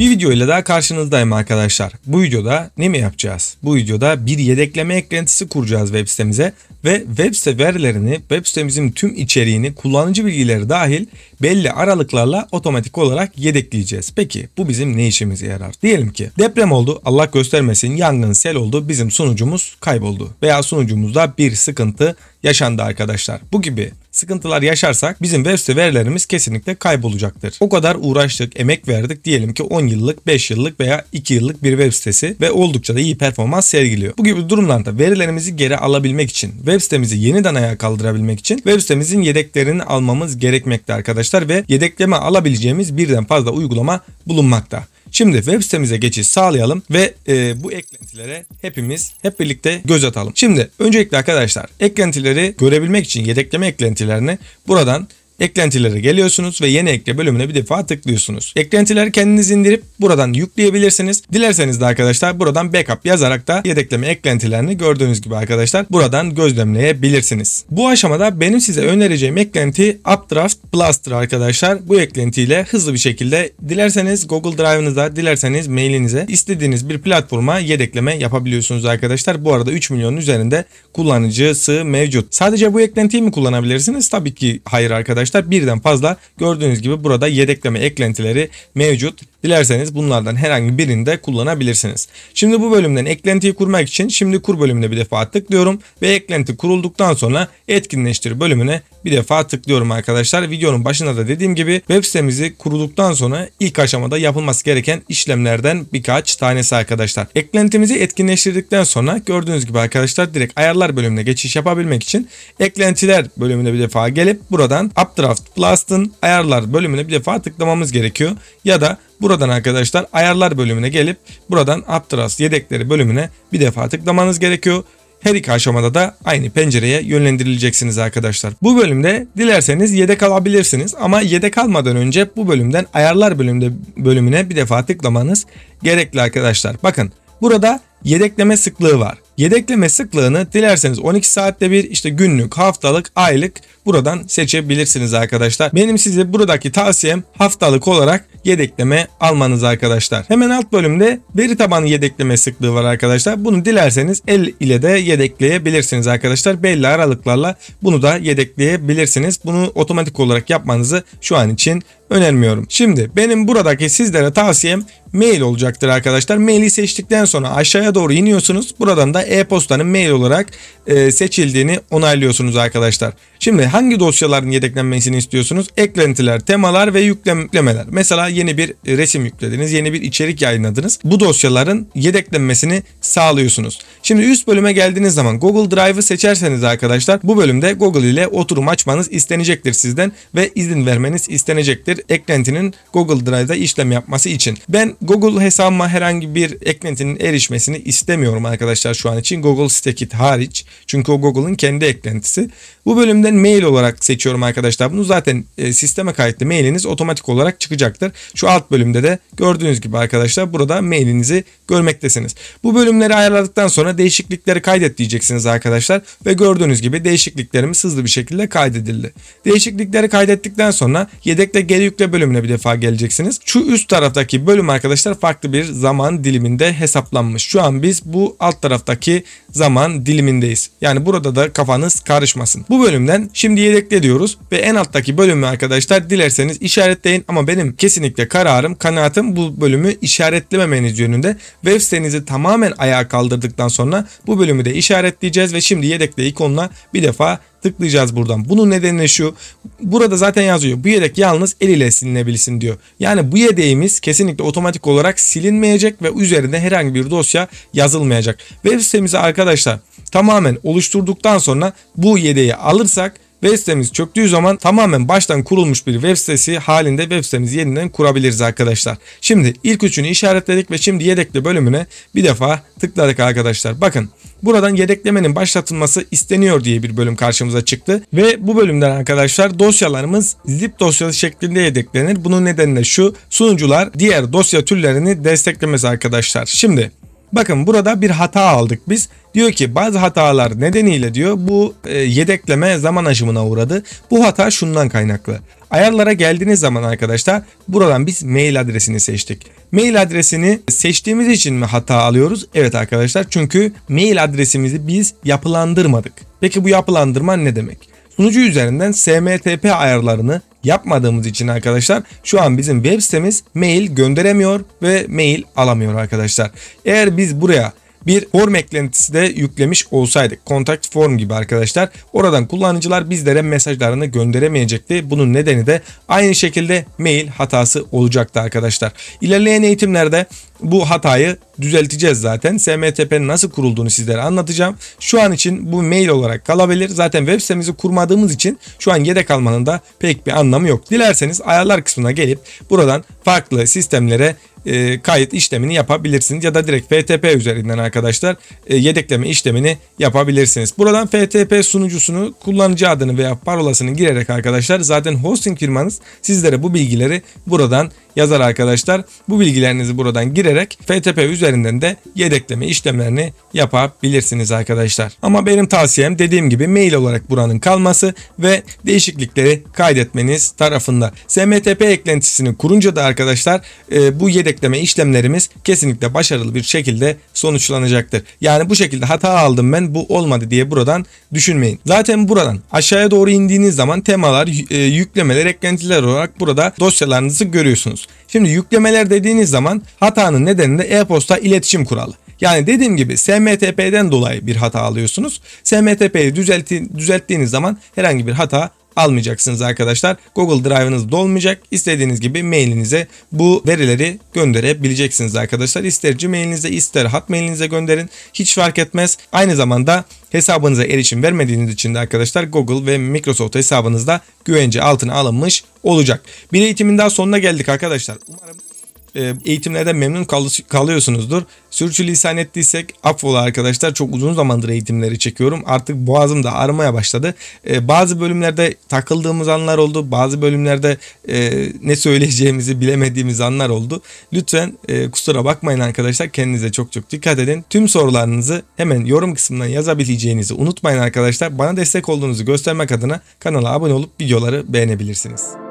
Bir video ile daha karşınızdayım arkadaşlar. Bu videoda ne mi yapacağız? Bu videoda bir yedekleme eklentisi kuracağız web sitemize ve web site verilerini, web sitemizin tüm içeriğini, kullanıcı bilgileri dahil belli aralıklarla otomatik olarak yedekleyeceğiz. Peki bu bizim ne işimize yarar? Diyelim ki deprem oldu, Allah göstermesin yangın, sel oldu, bizim sunucumuz kayboldu veya sunucumuzda bir sıkıntı yaşandı arkadaşlar. Bu gibi sıkıntılar yaşarsak bizim web site verilerimiz kesinlikle kaybolacaktır. O kadar uğraştık, emek verdik diyelim ki 10 yıllık, 5 yıllık veya 2 yıllık bir web sitesi ve oldukça da iyi performans sergiliyor. Bu gibi durumlarda verilerimizi geri alabilmek için, web sitemizi yeniden ayağa kaldırabilmek için web sitemizin yedeklerini almamız gerekmekte arkadaşlar ve yedekleme alabileceğimiz birden fazla uygulama bulunmakta. Şimdi web sitemize geçiş sağlayalım ve e, bu eklentilere hepimiz hep birlikte göz atalım. Şimdi öncelikle arkadaşlar eklentileri görebilmek için yedekleme eklentilerini buradan Eklentilere geliyorsunuz ve yeni ekle bölümüne bir defa tıklıyorsunuz. Eklentileri kendiniz indirip buradan yükleyebilirsiniz. Dilerseniz de arkadaşlar buradan backup yazarak da yedekleme eklentilerini gördüğünüz gibi arkadaşlar buradan gözlemleyebilirsiniz. Bu aşamada benim size önereceğim eklenti Updraft Blaster arkadaşlar. Bu eklentiyle hızlı bir şekilde dilerseniz Google Drive'ınıza, dilerseniz mailinize istediğiniz bir platforma yedekleme yapabiliyorsunuz arkadaşlar. Bu arada 3 milyonun üzerinde kullanıcısı mevcut. Sadece bu eklentiyi mi kullanabilirsiniz? Tabii ki hayır arkadaşlar arkadaşlar birden fazla gördüğünüz gibi burada yedekleme eklentileri mevcut. Dilerseniz bunlardan herhangi birini de kullanabilirsiniz. Şimdi bu bölümden eklentiyi kurmak için şimdi kur bölümüne bir defa tıklıyorum ve eklenti kurulduktan sonra etkinleştir bölümüne bir defa tıklıyorum arkadaşlar. Videonun başında da dediğim gibi web sitemizi kurulduktan sonra ilk aşamada yapılması gereken işlemlerden birkaç tanesi arkadaşlar. Eklentimizi etkinleştirdikten sonra gördüğünüz gibi arkadaşlar direkt ayarlar bölümüne geçiş yapabilmek için eklentiler bölümüne bir defa gelip buradan Updraft Blast'ın ayarlar bölümüne bir defa tıklamamız gerekiyor. Ya da Buradan arkadaşlar ayarlar bölümüne gelip buradan Aptras yedekleri bölümüne bir defa tıklamanız gerekiyor. Her iki aşamada da aynı pencereye yönlendirileceksiniz arkadaşlar. Bu bölümde dilerseniz yedek alabilirsiniz ama yedek almadan önce bu bölümden ayarlar bölümde bölümüne bir defa tıklamanız gerekli arkadaşlar. Bakın burada yedekleme sıklığı var. Yedekleme sıklığını dilerseniz 12 saatte bir işte günlük, haftalık, aylık buradan seçebilirsiniz arkadaşlar. Benim size buradaki tavsiyem haftalık olarak yedekleme almanız arkadaşlar. Hemen alt bölümde veri tabanı yedekleme sıklığı var arkadaşlar. Bunu dilerseniz el ile de yedekleyebilirsiniz arkadaşlar. Belli aralıklarla bunu da yedekleyebilirsiniz. Bunu otomatik olarak yapmanızı şu an için önermiyorum. Şimdi benim buradaki sizlere tavsiyem mail olacaktır arkadaşlar. Maili seçtikten sonra aşağıya aşağıya doğru iniyorsunuz. Buradan da e-postanın mail olarak e, seçildiğini onaylıyorsunuz arkadaşlar. Şimdi hangi dosyaların yedeklenmesini istiyorsunuz? Eklentiler, temalar ve yüklemeler. Mesela yeni bir e, resim yüklediniz, yeni bir içerik yayınladınız. Bu dosyaların yedeklenmesini sağlıyorsunuz. Şimdi üst bölüme geldiğiniz zaman Google Drive'ı seçerseniz arkadaşlar bu bölümde Google ile oturum açmanız istenecektir sizden ve izin vermeniz istenecektir eklentinin Google Drive'da işlem yapması için. Ben Google hesabıma herhangi bir eklentinin erişmesini istemiyorum arkadaşlar şu an için. Google Stackit hariç. Çünkü o Google'ın kendi eklentisi. Bu bölümden mail olarak seçiyorum arkadaşlar. Bunu zaten e, sisteme kayıtlı mailiniz otomatik olarak çıkacaktır. Şu alt bölümde de gördüğünüz gibi arkadaşlar burada mailinizi görmektesiniz. Bu bölümleri ayarladıktan sonra değişiklikleri kaydet diyeceksiniz arkadaşlar. Ve gördüğünüz gibi değişikliklerimiz hızlı bir şekilde kaydedildi. Değişiklikleri kaydettikten sonra yedekle geri yükle bölümüne bir defa geleceksiniz. Şu üst taraftaki bölüm arkadaşlar farklı bir zaman diliminde hesaplanmış. Şu an an biz bu alt taraftaki zaman dilimindeyiz. Yani burada da kafanız karışmasın. Bu bölümden şimdi yedekli diyoruz ve en alttaki bölümü arkadaşlar dilerseniz işaretleyin ama benim kesinlikle kararım, kanaatim bu bölümü işaretlememeniz yönünde. Web sitenizi tamamen ayağa kaldırdıktan sonra bu bölümü de işaretleyeceğiz ve şimdi yedekli ikonla bir defa tıklayacağız buradan. Bunun nedeni de şu. Burada zaten yazıyor. Bu yedek yalnız el ile silinebilsin diyor. Yani bu yedeğimiz kesinlikle otomatik olarak silinmeyecek ve üzerinde herhangi bir dosya yazılmayacak. Web sitemizi arkadaşlar tamamen oluşturduktan sonra bu yedeği alırsak Web sitemiz çöktüğü zaman tamamen baştan kurulmuş bir web sitesi halinde web sitemizi yeniden kurabiliriz arkadaşlar. Şimdi ilk üçünü işaretledik ve şimdi yedekli bölümüne bir defa tıkladık arkadaşlar. Bakın buradan yedeklemenin başlatılması isteniyor diye bir bölüm karşımıza çıktı. Ve bu bölümden arkadaşlar dosyalarımız zip dosyası şeklinde yedeklenir. Bunun nedeni de şu sunucular diğer dosya türlerini desteklemesi arkadaşlar. Şimdi Bakın burada bir hata aldık biz. Diyor ki bazı hatalar nedeniyle diyor bu e, yedekleme zaman aşımına uğradı. Bu hata şundan kaynaklı. Ayarlara geldiğiniz zaman arkadaşlar buradan biz mail adresini seçtik. Mail adresini seçtiğimiz için mi hata alıyoruz? Evet arkadaşlar çünkü mail adresimizi biz yapılandırmadık. Peki bu yapılandırma ne demek? Sunucu üzerinden SMTP ayarlarını yapmadığımız için arkadaşlar şu an bizim web sitemiz mail gönderemiyor ve mail alamıyor arkadaşlar. Eğer biz buraya bir form eklentisi de yüklemiş olsaydık. Contact form gibi arkadaşlar. Oradan kullanıcılar bizlere mesajlarını gönderemeyecekti. Bunun nedeni de aynı şekilde mail hatası olacaktı arkadaşlar. İlerleyen eğitimlerde bu hatayı düzelteceğiz zaten. SMTP'nin nasıl kurulduğunu sizlere anlatacağım. Şu an için bu mail olarak kalabilir. Zaten web sitemizi kurmadığımız için şu an yedek almanın da pek bir anlamı yok. Dilerseniz ayarlar kısmına gelip buradan farklı sistemlere e, kayıt işlemini yapabilirsiniz ya da direkt FTP üzerinden arkadaşlar e, yedekleme işlemini yapabilirsiniz. Buradan FTP sunucusunu kullanıcı adını veya parolasını girerek arkadaşlar zaten hosting firmanız sizlere bu bilgileri buradan yazar arkadaşlar. Bu bilgilerinizi buradan girerek FTP üzerinden de yedekleme işlemlerini yapabilirsiniz arkadaşlar. Ama benim tavsiyem dediğim gibi mail olarak buranın kalması ve değişiklikleri kaydetmeniz tarafında. SMTP eklentisini kurunca da arkadaşlar e, bu yedekleme işlemlerimiz kesinlikle başarılı bir şekilde sonuçlanacaktır. Yani bu şekilde hata aldım ben bu olmadı diye buradan düşünmeyin. Zaten buradan aşağıya doğru indiğiniz zaman temalar, e, yüklemeler, eklentiler olarak burada dosyalarınızı görüyorsunuz görüyorsunuz. Şimdi yüklemeler dediğiniz zaman hatanın nedeni de e-posta iletişim kuralı. Yani dediğim gibi SMTP'den dolayı bir hata alıyorsunuz. SMTP'yi düzelttiğiniz zaman herhangi bir hata almayacaksınız arkadaşlar. Google Drive'ınız dolmayacak. İstediğiniz gibi mailinize bu verileri gönderebileceksiniz arkadaşlar. İsterci mailinize ister hat mailinize gönderin. Hiç fark etmez. Aynı zamanda hesabınıza erişim vermediğiniz için de arkadaşlar Google ve Microsoft hesabınızda güvence altına alınmış olacak. Bir eğitimin daha sonuna geldik arkadaşlar. Umarım e, eğitimlerden memnun kal kalıyorsunuzdur. Sürçülisan ettiysek affola arkadaşlar. Çok uzun zamandır eğitimleri çekiyorum. Artık boğazım da ağrımaya başladı. E, bazı bölümlerde takıldığımız anlar oldu. Bazı bölümlerde e, ne söyleyeceğimizi bilemediğimiz anlar oldu. Lütfen e, kusura bakmayın arkadaşlar. Kendinize çok çok dikkat edin. Tüm sorularınızı hemen yorum kısmından yazabileceğinizi unutmayın arkadaşlar. Bana destek olduğunuzu göstermek adına kanala abone olup videoları beğenebilirsiniz.